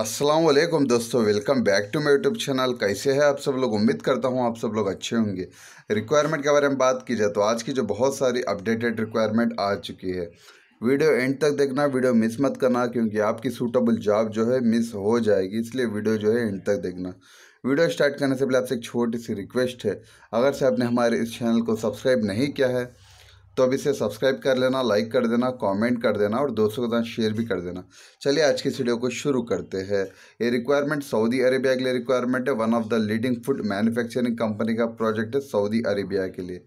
असलम दोस्तों welcome back to my YouTube channel कैसे हैं आप सब लोग उम्मीद करता हूँ आप सब लोग अच्छे होंगे रिक्वायरमेंट के बारे में बात की जाए तो आज की जो बहुत सारी अपडेटेड रिक्वायरमेंट आ चुकी है वीडियो एंड तक देखना वीडियो मिस मत करना क्योंकि आपकी सूटेबल जॉब जो है मिस हो जाएगी इसलिए वीडियो जो है एंड तक देखना वीडियो स्टार्ट करने से पहले आपसे एक छोटी सी रिक्वेस्ट है अगर से आपने हमारे इस चैनल को सब्सक्राइब नहीं किया है तो अब इसे सब्सक्राइब कर लेना लाइक कर देना कमेंट कर देना और दोस्तों के साथ शेयर भी कर देना चलिए आज की वीडियो को शुरू करते हैं ये रिक्वायरमेंट सऊदी अरेबिया के लिए रिक्वायरमेंट है one of the leading food manufacturing company का प्रोजेक्ट है सऊदी अरेबिया के लिए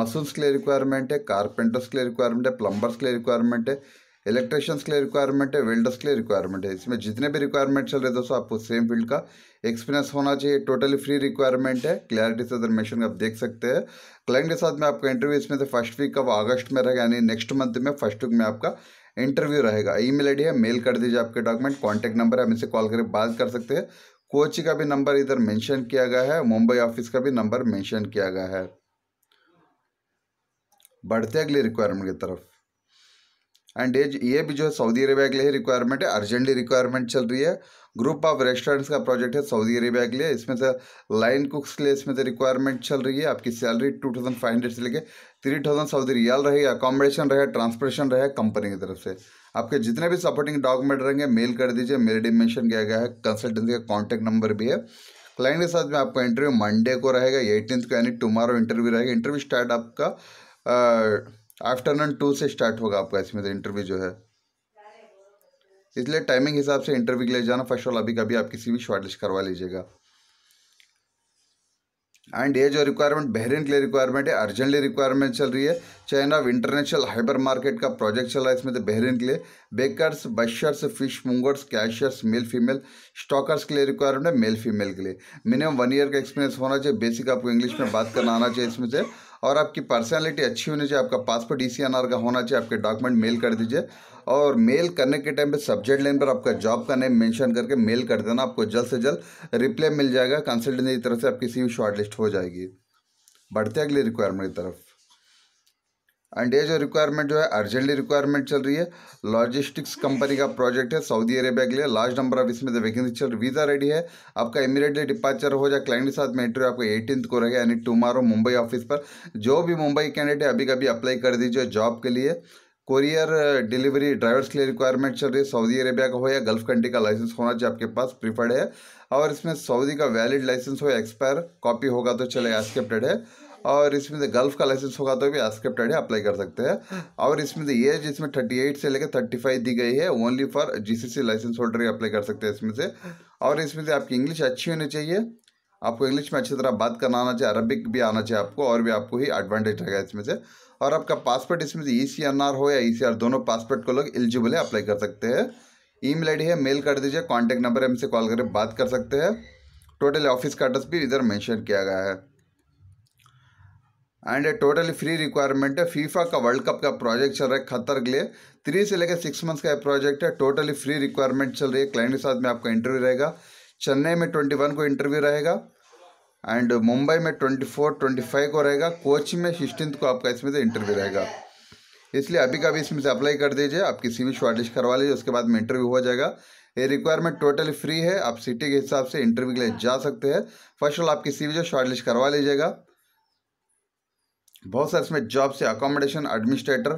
मसूल्स के लिए रिक्वायरमेंट है कारपेंटर्स के लिए रिक्वायरमेंट है प्लम्बर्स के लिए रिक्वायरमेंट है इलेक्ट्रिशियंस के लिए रिक्वायरमेंट है वेल्डर्स के लिए रिक्वायरमेंट है इसमें जितने भी रिक्वायरमेंट चल रहे दोस्तों आपको सेम फील्ड का एक्सपीरियंस होना चाहिए टोटली फ्री रिक्वायरमेंट है क्लैरिटी से मेशन आप देख सकते हैं क्लाइंट के साथ में आपका इंटरव्यू इसमें से फर्स्ट वीक का अगस्त में रहेगा यानी नेक्स्ट मंथ में फर्स्ट वीक में आपका इंटरव्यू रहेगा ई मेल है मेल कर दीजिए आपके डॉक्यूमेंट कॉन्टैक्ट नंबर है हम इसे कॉल करके बात कर सकते हैं कोची का भी नंबर इधर मेंशन किया गया है मुंबई ऑफिस का भी नंबर मेंशन किया गया है बढ़ते अगले रिक्वायरमेंट की तरफ एंड ये ये भी जो है सऊदी अरेबिया के लिए रिक्वायरमेंट है अर्जेंटली रिक्वायरमेंट चल रही है ग्रुप ऑफ रेस्टोरेंट्स का प्रोजेक्ट है सऊदी अरेबिया के लिए इसमें से लाइन कुक्स के लिए इसमें से रिक्वायरमेंट चल रही है आपकी salary two thousand five hundred से लेके थ्री थाउजेंड सऊदी रियाल रहेगी अकोमोडेशन रहेगा ट्रांसपोर्टेशन रहेगा कंपनी की तरफ से आपके जितने भी सपोर्टिंग डॉक्यूमेंट रहेंगे मेल कर दीजिए मेल डिमेंशन किया गया है कंसल्टेंसी का कॉन्टैक्ट नंबर भी है क्लाइंट के साथ में आपका इंटरव्यू मंडे को रहेगा एटीन को यानी टुमारो इंटरव्यू रहेगा इंटरव्यू स्टार्ट आपका आफ्टरनून टू से स्टार्ट होगा आपका इसमें से इंटरव्यू जो है इसलिए टाइमिंग हिसाब से इंटरव्यू के लिए जाना फर्स्ट ऑल अभी कभी आप किसी भी शॉर्ट लिस्ट करवा लीजिएगा एंड ये जो रिक्वायरमेंट बहरीन के लिए रिक्वायरमेंट है अर्जेंटली रिक्वायरमेंट चल रही है चाइना इंटरनेशनल हाइबर मार्केट का प्रोजेक्ट चल रहा है इसमें तो बहरीन के लिए bakers butchers fishmongers cashiers male female stockers के लिए रिक्वायरमेंट है मेल फीमेल के लिए मिनिमम वन ईयर का एक्सपीरियंस होना चाहिए बेसिक आपको इंग्लिश में बात करना आना चाहिए इसमें से और आपकी पर्सनैलिटी अच्छी होनी चाहिए आपका पासपोर्ट ई e का होना चाहिए आपके डॉक्यूमेंट मेल कर दीजिए और मेल करने के टाइम पे सब्जेक्ट लाइन पर आपका जॉब का नेम मेंशन करके मेल कर देना आपको जल्द से जल्द रिप्लाई मिल जाएगा कंसल्टेंट की तरफ से आपकी सी शॉर्ट लिस्ट हो जाएगी बढ़ते अगले रिक्वायरमेंट की तरफ एंड ये जो रिक्वायरमेंट जो है अर्जेंटली रिक्वायरमेंट चल रही है लॉजिस्टिक्स कंपनी का प्रोजेक्ट है सऊदी अरेबिया के लिए लार्ज नंबर ऑफ इसमें वैकेंसी चल वीज़ा रेडी है आपका इमीडिएटली डिपार्चर हो जाए क्लाइंट के साथ में इंटरव्यू आपका एटीन को रहेगा यानी टुमारो मुंबई ऑफिस पर जो भी मुंबई कैंडिडेट है अभी कभी अप्लाई कर दीजिए जॉब के लिए कोरियर डिलीवरी ड्राइवर्स के लिए रिक्वायरमेंट चल रही है सऊदी अरेबिया का हो या गल्फ कंट्री का लाइसेंस होना चाहिए आपके पास प्रीफर्ड है और इसमें सऊदी का वैलिड लाइसेंस हो एक्सपायर कॉपी होगा तो चले एक्सकेप्टेड है और इसमें से गल्फ का लाइसेंस होगा तो भी एक्सकेप्टेड है अप्लाई कर सकते हैं और इसमें से एज इसमें थर्टी एट से लेकर थर्टी फाइव दी गई है only for GCC license holder ही अप्लाई कर सकते हैं इसमें से और इसमें से आपकी इंग्लिश अच्छी होनी चाहिए आपको इंग्लिश में अच्छी तरह बात करना आना चाहिए अरबिक भी आना चाहिए आपको और भी आपको ही एडवांटेज रहेगा इसमें से और आपका पासपोर्ट इसमें से ई सी एन आर हो या ई सी आर दोनों पासपोर्ट को लोग एलिजिबल है अप्लाई कर सकते हैं ईमेल डी है मेल कर दीजिए कॉन्टैक्ट नंबर हमसे कॉल करके बात कर सकते हैं टोटल ऑफिस का एड्रेस भी इधर मेंशन किया गया है एंड टोटली फ्री रिक्वायरमेंट है फीफा का वर्ल्ड कप का प्रोजेक्ट चल रहा है खतर के लिए थ्री से लेकर सिक्स मंथ्स का प्रोजेक्ट है टोटली फ्री रिक्वायरमेंट चल रही है क्लाइंट के साथ में आपका इंटरव्यू रहेगा चेन्नई में ट्वेंटी वन को इंटरव्यू रहेगा एंड मुंबई में ट्वेंटी फोर ट्वेंटी फाइव को रहेगा कोची में सिक्सटीन को आपका इसमें से इंटरव्यू रहेगा इसलिए अभी का भी इसमें से अप्लाई कर दीजिए आप किसी भी शॉर्टलिस्ट करवा लीजिए उसके बाद में इंटरव्यू हो जाएगा ये रिक्वायरमेंट टोटली फ्री है आप सिटी के हिसाब से इंटरव्यू के लिए जा सकते हैं फर्स्ट ऑल आपकी सी भी जो शॉर्टलिस्ट करवा लीजिएगा बहुत सारे इसमें जॉब से accommodation administrator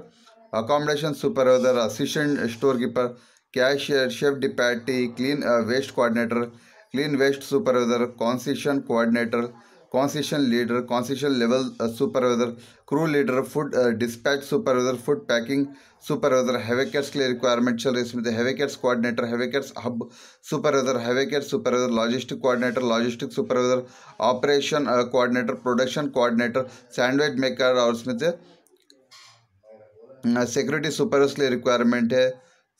accommodation supervisor assistant store keeper cashier chef deputy clean waste coordinator clean waste supervisor concession coordinator concession leader concession level supervisor crew leader food dispatch supervisor food packing supervisor हैवेकर्स के लिए requirement चल रही है इसमें हैवेकर्स coordinator हैवेकर्स hub supervisor हैवेकर्स supervisor logistic coordinator logistic supervisor operation coordinator production coordinator sandwich maker और उसमें से सिक्योरिटी सुपरवाइजर के लिए रिक्वायरमेंट है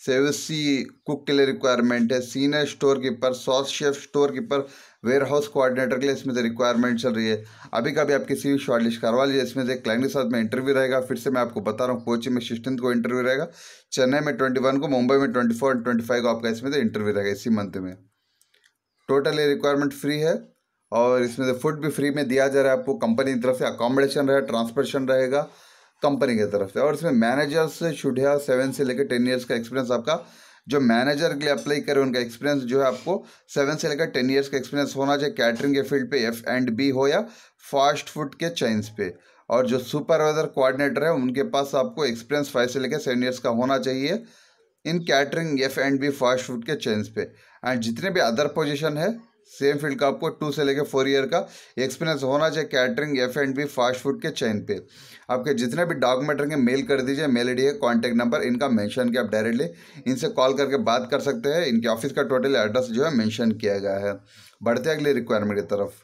सी कुक के लिए रिक्वायरमेंट है senior store keeper sous chef store keeper warehouse coordinator के लिए इसमें से रिक्वायरमेंट चल रही है अभी कभी आप किसी भी शॉर्ट लिस्ट करवा लीजिए इसमें से क्लाइंट के साथ में इंटरव्यू रहेगा फिर से मैं आपको बता रहा हूँ कोची में सिक्सटीन को इंटरव्यू रहेगा चेन्नई में ट्वेंटी वन को मुंबई में ट्वेंटी फोर ट्वेंटी फाइव को आपका इसमें से इंटरव्यू रहेगा इसी मंथ में टोटल ये रिक्वायरमेंट फ्री है और इसमें से फूड भी फ्री में दिया जा रहा है आपको कंपनी की तरफ से अकोमोडेशन रहेगा ट्रांसपोर्टेशन रहेगा कंपनी की तरफ से और इसमें मैनेजर शुड हैव सेवन से लेकर टेन ईयर्स का एक्सपीरियंस आपका जो मैनेजर के लिए अप्लाई करें उनका एक्सपीरियंस जो है आपको सेवन से लेकर टेन ईयर्स का एक्सपीरियंस होना चाहिए कैटरिंग के फील्ड पे एफ एंड बी हो या फास्ट फूड के चेंस पे और जो सुपरवाइजर कोऑर्डिनेटर है उनके पास आपको एक्सपीरियंस फाइव से लेकर सेवन ईयर्स का होना चाहिए in catering F and B fast food के चेंस पे एंड जितने भी अदर पोजिशन है सेम फील्ड का आपको टू से लेके फोर ईयर का एक्सपीरियंस होना चाहिए catering F and B fast food के चैन पे आपके जितने भी डॉक्यूमेंट रहेंगे मेल कर दीजिए मेल आई है कॉन्टैक्ट नंबर इनका मेंशन किया आप डायरेक्टली इनसे कॉल करके बात कर सकते हैं इनके ऑफिस का टोटल एड्रेस जो है मैंशन किया गया है बढ़ते अगले रिक्वायरमेंट की तरफ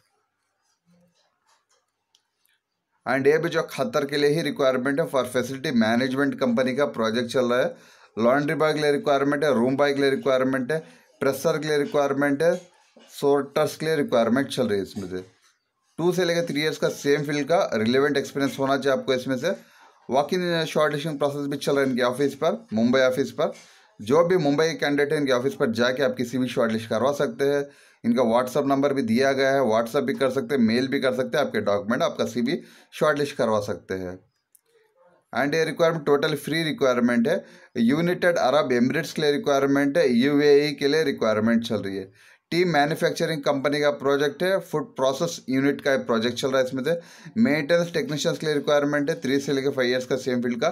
एंड ये भी जो खतर के लिए ही रिक्वायरमेंट है फॉर फैसिलिटी मैनेजमेंट कंपनी का प्रोजेक्ट चल रहा है लॉन्ड्री बॉय के लिए रिक्वायरमेंट है रूम बॉय के लिए रिक्वायरमेंट है प्रेसर के लिए रिक्वायरमेंट है सोर्टर्स के लिए रिक्वायरमेंट चल रही है इसमें से टू से लेकर थ्री ईयर्स का सेम फील्ड का रिलेवेंट एक्सपीरियंस होना चाहिए आपको इसमें से वॉक इन शॉर्टिंग प्रोसेस भी चल रहा है इनके ऑफिस पर मुंबई ऑफिस पर जो भी मुंबई के कैंडिडेट है इनके ऑफिस पर जाके आप किसी भी शॉर्टलिस्ट करवा सकते हैं इनका व्हाट्सअप नंबर भी दिया गया है व्हाट्सअप भी कर सकते हैं मेल भी कर सकते हैं आपके डॉक्यूमेंट आपका सी भी शॉर्टलिस्ट करवा सकते हैं एंड ये रिक्वायरमेंट टोटल फ्री रिक्वायरमेंट है यूनाइटेड अरब एमरेट्स के लिए रिक्वायरमेंट है यू e के लिए रिक्वायरमेंट चल रही है टी मैन्युफैक्चरिंग कंपनी का प्रोजेक्ट है फूड प्रोसेस यूनिट का प्रोजेक्ट चल रहा है इसमें से मेंटेनेंस टेक्नीशियंस के लिए रिक्वायरमेंट है थ्री से लेकर फाइव ईयर्स का सेम फील्ड का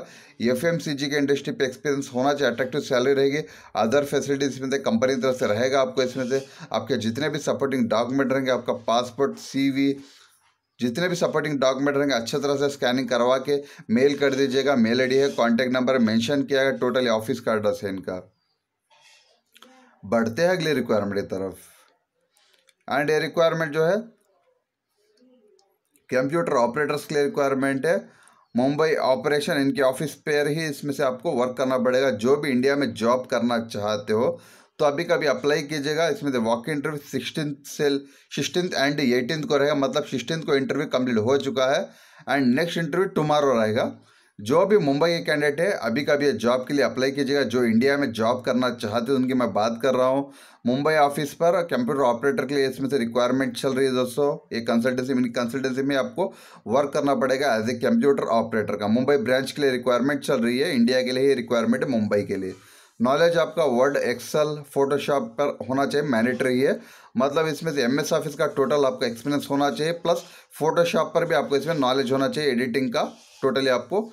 एफ एम सी जी के इंडस्ट्री पे एक्सपीरियंस होना चाहिए अट्रैक्टिव सैलरी रहेगी अदर फैसिलिटीज इसमें से कंपनी की तरफ से रहेगा आपको इसमें से आपके जितने भी सपोर्टिंग डॉक्यूमेंट रहेंगे आपका पासपोर्ट सी वी जितने भी सपोर्टिंग डॉक्यूमेंट रहेंगे अच्छे तरह से स्कैनिंग करवा के मेल कर दीजिएगा मेल आई है कॉन्टैक्ट नंबर मैंशन किया है टोटली ऑफिस का एड्रेस है इनका बढ़ते हैं अगले रिक्वायरमेंट की तरफ एंड ये रिक्वायरमेंट जो है कंप्यूटर ऑपरेटर्स के लिए रिक्वायरमेंट है मुंबई ऑपरेशन इनके ऑफिस पेयर ही इसमें से आपको वर्क करना पड़ेगा जो भी इंडिया में जॉब करना चाहते हो तो अभी कभी अप्लाई कीजिएगा इसमें वॉक इंटरव्यू सिक्सटीन से सिक्सटीन एंड एटीन को रहेगा मतलब सिक्सटीन को इंटरव्यू कंप्लीट हो चुका है एंड नेक्स्ट इंटरव्यू टुमारो रहेगा जो भी मुंबई के कैंडिडेट है अभी का भी जॉब के लिए अप्लाई कीजिएगा जो इंडिया में जॉब करना चाहते हैं उनकी मैं बात कर रहा हूँ मुंबई ऑफिस पर कंप्यूटर ऑपरेटर के लिए इसमें से रिक्वायरमेंट चल रही है दोस्तों ये कंसल्टेंसी में कंसल्टेंसी में आपको वर्क करना पड़ेगा एज ए कंप्यूटर ऑपरेटर का मुंबई ब्रांच के लिए रिक्वायरमेंट चल रही है इंडिया के लिए ही रिक्वायरमेंट है मुंबई के लिए नॉलेज आपका वर्ड एक्सेल फोटोशॉप पर होना चाहिए मैनेटरी है मतलब इसमें से एमएस ऑफिस का टोटल आपका एक्सपीरियंस होना चाहिए प्लस फोटोशॉप पर भी आपको इसमें नॉलेज होना चाहिए एडिटिंग का टोटली आपको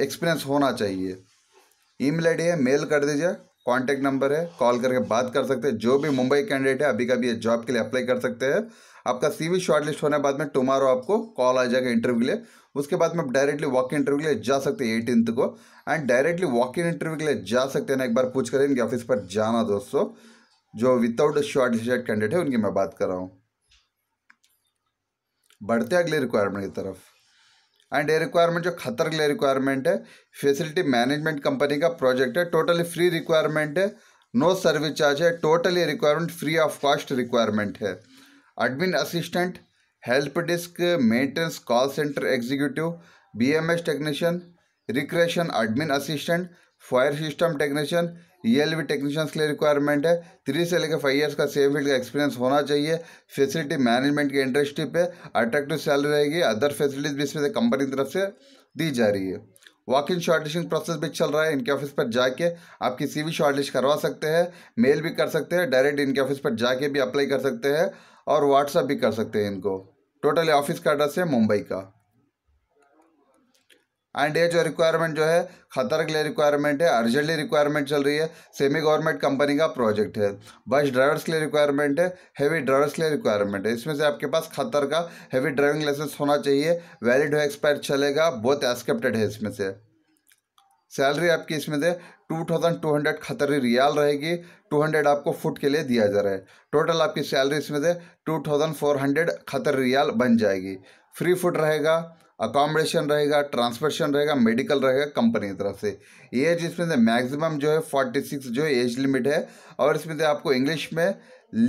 एक्सपीरियंस होना चाहिए ईमेल आईडी है मेल कर दीजिए कॉन्टैक्ट नंबर है कॉल करके बात कर सकते हैं जो भी मुंबई कैंडिडेट है अभी का भी जॉब के लिए अप्लाई कर सकते हैं आपका सीवी शॉर्टलिस्ट होने के बाद में टुमारो आपको कॉल आ जाएगा इंटरव्यू के लिए उसके बाद में आप डायरेक्टली वॉक इंटरव्यू के लिए जा सकते हैं एटीनथ को and directly walk in interview के लिए जा सकते हैं ना एक बार पूछ कर इनके ऑफिस पर जाना दोस्तों जो विदाउट शॉर्ट लिस्टेड कैंडिडेट है उनकी मैं बात कर रहा हूँ बढ़ते अगले रिक्वायरमेंट की तरफ एंड ये रिक्वायरमेंट जो खतर के लिए रिक्वायरमेंट है फैसिलिटी मैनेजमेंट कंपनी का प्रोजेक्ट है टोटली फ्री रिक्वायरमेंट है नो सर्विस चार्ज है totally requirement free of cost requirement है admin assistant help desk maintenance call centre executive BMS technician recreation admin assistant fire system technician भी e technicians के लिए requirement है three से लेकर five years का same field का एक्सपीरियंस होना चाहिए फैसिलिटी मैनेजमेंट की इंडस्ट्री पे अट्रैक्टिव सैलरी रहेगी अदर फैसिलिटीज भी इसमें कंपनी की तरफ से दी जा रही है वॉक इन शॉर्टलिस्टिंग प्रोसेस भी चल रहा है इनके ऑफिस पर जाके आपकी भी शॉर्टलिस्ट करवा सकते हैं मेल भी कर सकते हैं डायरेक्ट इनके ऑफिस पर जाके भी अप्लाई कर सकते हैं और व्हाट्सअप भी कर सकते हैं इनको टोटली ऑफिस का एड्रेस है मुंबई का एंड ये जो रिक्वायरमेंट जो है खतर के लिए रिक्वायरमेंट है अर्जेंटली रिक्वायरमेंट चल रही है सेमी गवर्नमेंट कंपनी का प्रोजेक्ट है बस ड्राइवर्स के लिए रिक्वायरमेंट है हैवी ड्राइवर्स के लिए रिक्वायरमेंट है इसमें से आपके पास खतर का हैवी ड्राइविंग लाइसेंस होना चाहिए वैलिड हो एक्सपायर चलेगा बहुत एक्सेप्टेड है इसमें से सैलरी आपकी इसमें से two thousand two hundred Qatari riyal रहेगी टू हंड्रेड आपको फुट के लिए दिया जा रहा है टोटल आपकी सैलरी इसमें से टू थाउजेंड फोर हंड्रेड खतर रियाल बन जाएगी फ्री फुट रहेगा अकोमोडेशन रहेगा ट्रांसपोर्टेशन रहेगा मेडिकल रहेगा कंपनी की तरफ से ये जिसमें से मैक्सिमम जो है फोर्टी सिक्स जो है एज लिमिट है और इसमें से आपको इंग्लिश में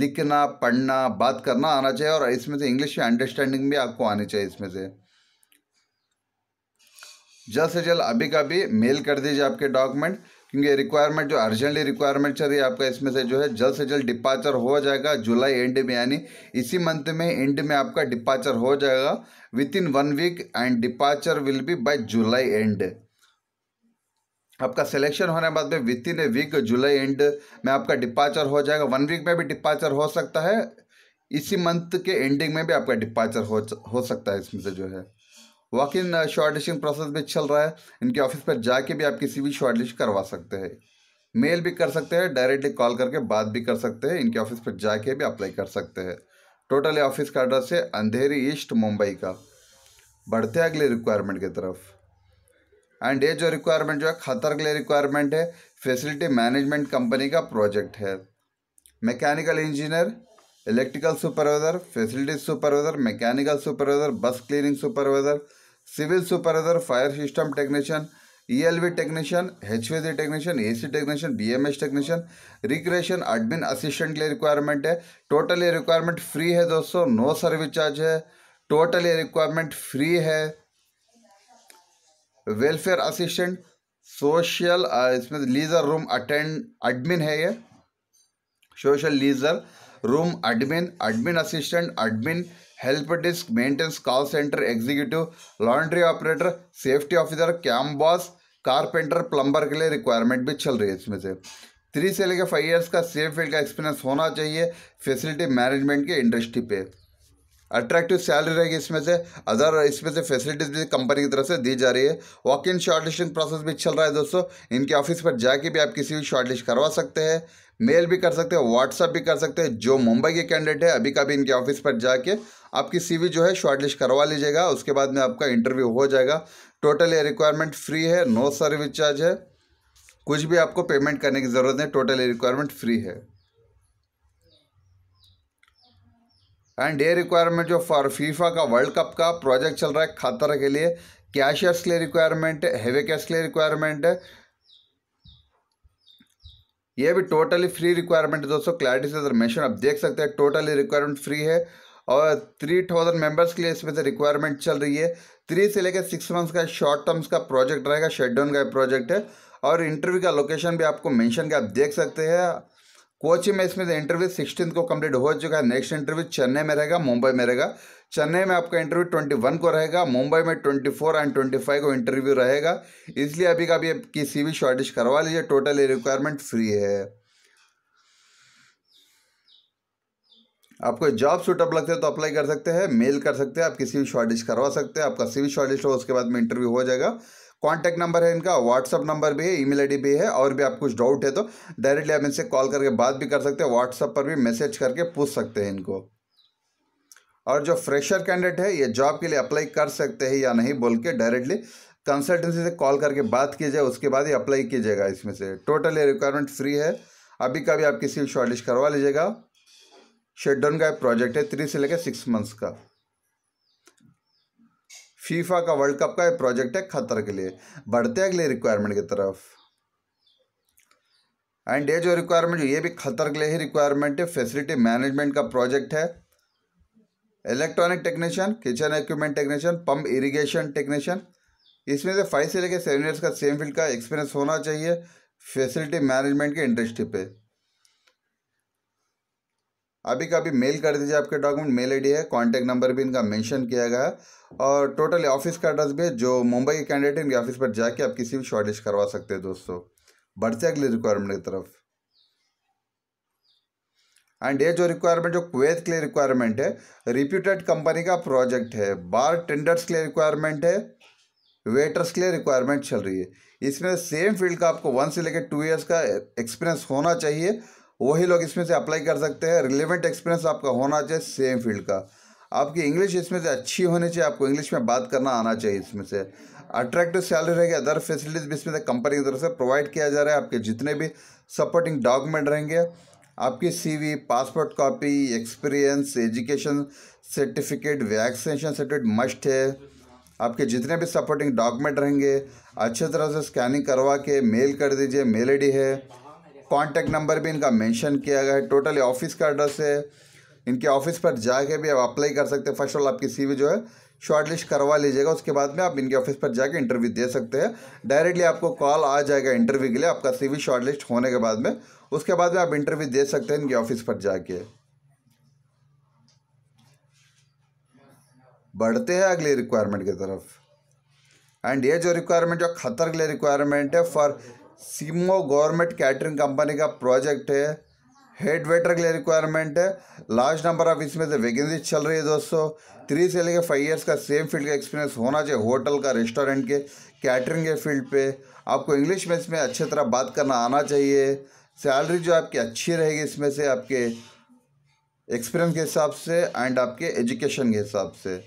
लिखना पढ़ना बात करना आना चाहिए और इसमें से इंग्लिश में अंडरस्टैंडिंग भी आपको आनी चाहिए इसमें से जल्द से जल्द अभी का भी मेल कर दीजिए आपके डॉक्यूमेंट क्योंकि रिक्वायरमेंट जो अर्जेंटली रिक्वायरमेंट है आपका इसमें से जो है जल्द से जल्द डिपाचर हो जाएगा जुलाई एंड में यानी इसी मंथ में एंड में आपका डिपार्चर हो जाएगा within one week and departure will be by July and आपका सिलेक्शन होने के बाद में within a week July end में आपका डिपार्चर हो जाएगा वन वीक में भी डिपाचर हो सकता है इसी मंथ के एंडिंग में भी आपका डिपार्चर हो हो सकता है इसमें से जो है walk in shortlisting process भी चल रहा है इनके ऑफिस पर जाके भी आप किसी भी शॉर्ट लिस्ट करवा सकते हैं मेल भी कर सकते हैं डायरेक्टली कॉल करके बात भी कर सकते हैं इनके ऑफिस पर जाके भी अप्लाई कर सकते हैं टोटल ऑफिस का एड्रेस है अंधेरी ईस्ट मुंबई का बढ़ते अगले रिक्वायरमेंट की तरफ एंड ये जो रिक्वायरमेंट जो है खतर के लिए रिक्वायरमेंट है फैसिलिटी मैनेजमेंट कंपनी का प्रोजेक्ट है mechanical engineer electrical supervisor facility supervisor mechanical supervisor bus cleaning supervisor civil supervisor fire system technician ELV e technician HVC technician AC technician BMS technician recreation admin assistant के लिए requirement है total ये requirement free है दोस्तों no service charge है total ये requirement free है welfare assistant social इसमें लीजर रूम अटेंड एडमिन है ये social leisure room admin admin assistant admin help desk maintenance call centre executive laundry operator safety officer camp boss carpenter plumber के लिए requirement भी चल रही है इसमें से थ्री से लेकर फाइव ईयर्स का सेफ फील्ड का एक्सपीरियंस होना चाहिए फैसिलिटी मैनेजमेंट के इंडस्ट्री पे अट्रैक्टिव सैलरी रहेगी इसमें से अदर इसमें से फैसिलिटीज भी कंपनी की तरफ से दी जा रही है वॉक इन शॉर्ट प्रोसेस भी चल रहा है दोस्तों इनके ऑफिस पर जाके भी आप किसी भी शॉर्ट करवा सकते हैं मेल भी कर सकते हैं व्हाट्सअप भी कर सकते हैं जो मुंबई के कैंडिडेट है अभी का भी इनके ऑफिस पर जाके आपकी सी जो है शॉर्टलिस्ट करवा लीजिएगा उसके बाद में आपका इंटरव्यू हो जाएगा टोटल ये रिक्वायरमेंट फ्री है नो सर्विस चार्ज है कुछ भी आपको पेमेंट करने की ज़रूरत नहीं टोटल ये रिक्वायरमेंट फ्री है एंड ये रिक्वायरमेंट जो फॉर फीफा का वर्ल्ड कप का प्रोजेक्ट चल रहा है खातर के लिए कैशियर्स के लिए रिक्वायरमेंट है कैश के लिए रिक्वायरमेंट है ये भी टोटली फ्री रिक्वायरमेंट है दोस्तों क्लैरिटी से मेंशन आप देख सकते हैं टोटली रिक्वायरमेंट फ्री है और थ्री थाउजेंड मेम्बर्स के लिए इसमें से रिक्वायरमेंट चल रही है थ्री से लेकर सिक्स मंथ्स का शॉर्ट टर्म्स का प्रोजेक्ट रहेगा शेड्यून का प्रोजेक्ट है और इंटरव्यू का लोकेशन भी आपको मेंशन किया आप देख सकते हैं कोची में इसमें इंटरव्यू सिक्सटीन को कंप्लीट हो चुका है नेक्स्ट इंटरव्यू चेन्नई में रहेगा मुंबई में रहेगा चेन्नई में आपका इंटरव्यू ट्वेंटी वन को रहेगा मुंबई में twenty four and twenty five को इंटरव्यू रहेगा इसलिए अभी का भी आपकी सी वी शॉर्टेज करवा लीजिए टोटल ये रिक्वायरमेंट फ्री है आपको जॉब सूटअप लगते हैं तो अप्लाई कर सकते हैं मेल कर सकते हैं आप किसी भी शॉर्टिस्ट करवा सकते हैं आपका सी शॉर्टिस्ट हो उसके बाद में इंटरव्यू हो जाएगा कॉन्टैक्ट नंबर है इनका व्हाट्सअप नंबर भी है ईमेल आईडी भी है और भी आप कुछ डाउट है तो डायरेक्टली आप इनसे कॉल करके बात भी कर सकते हैं व्हाट्सअप पर भी मैसेज करके पूछ सकते हैं इनको और जो फ्रेशर कैंडिडेट है ये जॉब के लिए अप्लाई कर सकते हैं या नहीं बोल के डायरेक्टली कंसल्टेंसी से कॉल करके बात की जाए उसके बाद ही अप्लाई कीजिएगा इसमें से टोटल ये रिक्वायरमेंट फ्री है अभी कभी आप किसी भी शॉर्टलिस्ट करवा लीजिएगा शटडाउन का प्रोजेक्ट है थ्री से लेकर सिक्स मंथ्स का फीफा का वर्ल्ड कप का ये प्रोजेक्ट है खतर के लिए बढ़ते अगले रिक्वायरमेंट की तरफ एंड ये जो रिक्वायरमेंट ये भी खतर के लिए ही रिक्वायरमेंट है फैसिलिटी मैनेजमेंट का प्रोजेक्ट है electronic technician kitchen equipment technician pump irrigation technician इसमें से फाइव से लेकर सेवन ईयर्स का सेम फील्ड का एक्सपीरियंस होना चाहिए फैसिलिटी मैनेजमेंट के इंडस्ट्री पे अभी का अभी मेल कर दीजिए आपके डॉक्यूमेंट मेल आईडी है कॉन्टैक्ट नंबर भी इनका मेंशन किया गया है और टोटल ऑफिस का एड्रेस भी है जो मुंबई के कैंडिडेट इनके ऑफिस पर जाके आप किसी भी शॉर्टेज करवा सकते हैं दोस्तों बढ़ते अगले रिक्वायरमेंट की तरफ एंड ये जो रिक्वायरमेंट जो कुवैत के लिए रिक्वायरमेंट है रिप्यूटेड कंपनी का प्रोजेक्ट है बार टेंडर्स के लिए रिक्वायरमेंट है वेटर्स के लिए रिक्वायरमेंट चल रही है इसमें सेम फील्ड का आपको वन से लेकर टू ईयर्स का एक्सपीरियंस होना चाहिए वही लोग इसमें से अप्लाई कर सकते हैं रिलेवेंट एक्सपीरियंस आपका होना चाहिए सेम फील्ड का आपकी इंग्लिश इसमें से अच्छी होनी चाहिए आपको इंग्लिश में बात करना आना चाहिए इसमें से अट्रैक्टिव सैलरी रहेगी अदर फैसिलिटीज़ भी इसमें से कंपनी की तरफ से प्रोवाइड किया जा रहा है आपके जितने भी सपोर्टिंग डॉक्यूमेंट रहेंगे आपकी CV passport copy experience education certificate vaccination certificate must है आपके जितने भी सपोर्टिंग डॉक्यूमेंट रहेंगे अच्छे तरह से स्कैनिंग करवा के मेल कर दीजिए मेल आई है कांटेक्ट नंबर भी इनका मेंशन किया गया है टोटली ऑफिस का एड्रेस है इनके ऑफिस पर जाके भी आप अप्लाई कर सकते हैं फर्स्ट ऑल आपकी सीवी जो है शॉर्टलिस्ट करवा लीजिएगा उसके बाद में आप इनके ऑफिस पर जाके इंटरव्यू दे सकते हैं डायरेक्टली आपको कॉल आ जाएगा इंटरव्यू के लिए आपका सीवी लिस्ट होने के बाद में उसके बाद में आप इंटरव्यू दे सकते हैं इनके ऑफिस पर जाके बढ़ते हैं अगली रिक्वायरमेंट की तरफ एंड ये जो रिक्वायरमेंट जो खतर के लिए रिक्वायरमेंट है for semi government catering company का प्रोजेक्ट है हेड वेटर के लिए रिक्वायरमेंट है लार्ज नंबर ऑफ इसमें से वैकेंसीज चल रही है दोस्तों थ्री से लेकर फाइव इयर्स का सेम फील्ड का एक्सपीरियंस होना चाहिए होटल का रेस्टोरेंट के कैटरिंग के फील्ड पे आपको इंग्लिश में इसमें अच्छे तरह बात करना आना चाहिए सैलरी जो आपकी अच्छी रहेगी इसमें से आपके एक्सपीरियंस के हिसाब से एंड आपके एजुकेशन के हिसाब से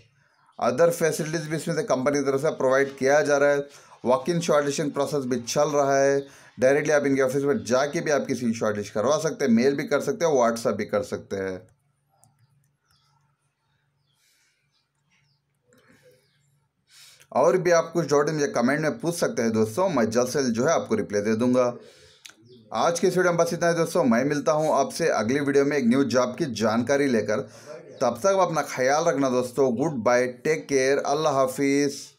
अदर फैसिलिटीज़ भी इसमें से कंपनी की तरफ से प्रोवाइड किया जा रहा है वॉक इन शॉर्टलिस्टिंग प्रोसेस भी चल रहा है डायरेक्टली आप इनके ऑफिस में जाके भी आप किसी शॉर्टलिस्ट करवा सकते हैं मेल भी कर सकते हैं व्हाट्सएप भी कर सकते हैं और भी आप कुछ डॉट मुझे कमेंट में पूछ सकते हैं दोस्तों मैं जल्द से जल्द जो है आपको रिप्लाई दे दूंगा आज के इस वीडियो में बस इतना है दोस्तों मैं मिलता हूँ आपसे अगली वीडियो में एक न्यू जॉब की जानकारी लेकर तब तक अपना ख्याल रखना दोस्तों गुड बाय टेक केयर अल्लाह हाफिज़